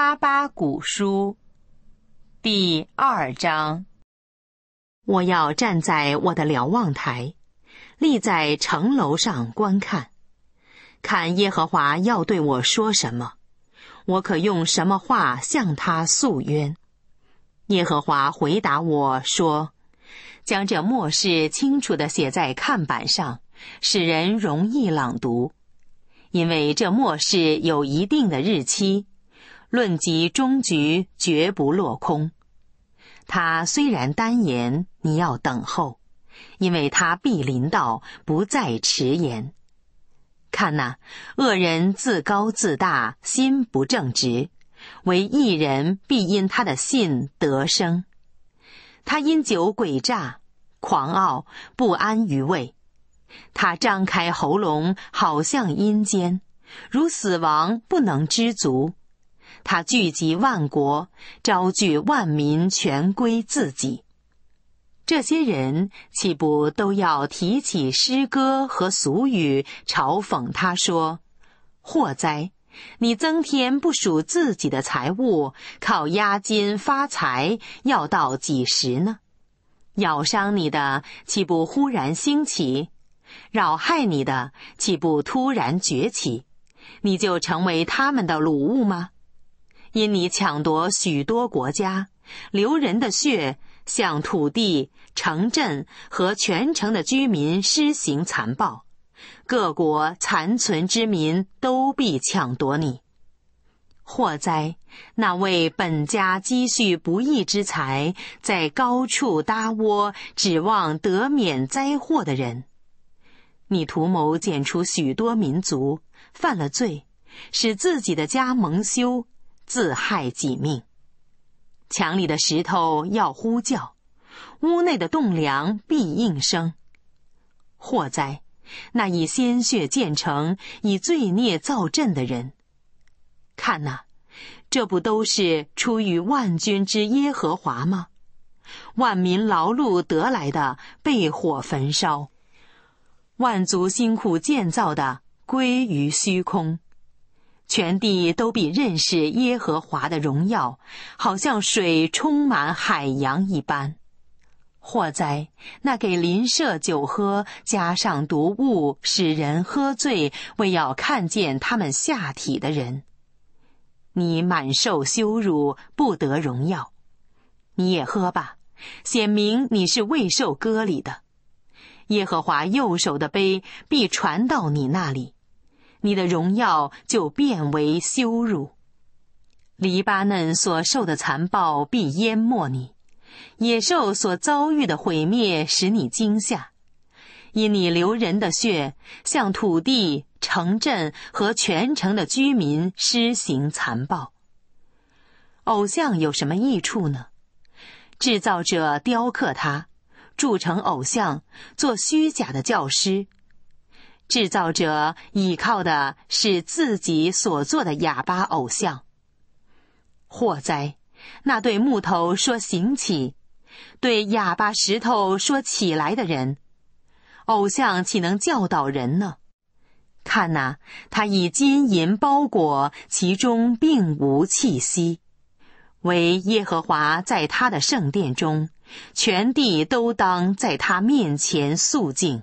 哈巴古书，第二章。我要站在我的瞭望台，立在城楼上观看，看耶和华要对我说什么，我可用什么话向他诉冤。耶和华回答我说：“将这末世清楚的写在看板上，使人容易朗读，因为这末世有一定的日期。”论及终局，绝不落空。他虽然单言，你要等候，因为他必临到，不再迟延。看呐，恶人自高自大，心不正直，为一人必因他的信得生。他因酒诡诈、狂傲、不安于位，他张开喉咙，好像阴间，如死亡不能知足。他聚集万国，招聚万民，全归自己。这些人岂不都要提起诗歌和俗语嘲讽他，说：“祸哉！你增添不属自己的财物，靠押金发财，要到几时呢？咬伤你的岂不忽然兴起？扰害你的岂不突然崛起？你就成为他们的虏物吗？”因你抢夺许多国家，流人的血，向土地、城镇和全城的居民施行残暴，各国残存之民都必抢夺你。祸灾！那位本家积蓄不义之财，在高处搭窝，指望得免灾祸的人，你图谋剪除许多民族，犯了罪，使自己的家蒙羞。自害己命，墙里的石头要呼叫，屋内的栋梁必应声。祸哉！那以鲜血建成、以罪孽造阵的人，看呐，这不都是出于万军之耶和华吗？万民劳碌得来的被火焚烧，万族辛苦建造的归于虚空。全地都比认识耶和华的荣耀，好像水充满海洋一般。祸哉，那给邻舍酒喝，加上毒物，使人喝醉，为要看见他们下体的人。你满受羞辱，不得荣耀。你也喝吧，显明你是未受割礼的。耶和华右手的杯必传到你那里。你的荣耀就变为羞辱，黎巴嫩所受的残暴必淹没你，野兽所遭遇的毁灭使你惊吓，因你流人的血，向土地、城镇和全城的居民施行残暴。偶像有什么益处呢？制造者雕刻它，铸成偶像，做虚假的教师。制造者倚靠的是自己所做的哑巴偶像。祸哉！那对木头说“行起”，对哑巴石头说“起来”的人，偶像岂能教导人呢？看呐，他以金银包裹，其中并无气息。唯耶和华在他的圣殿中，全地都当在他面前肃静。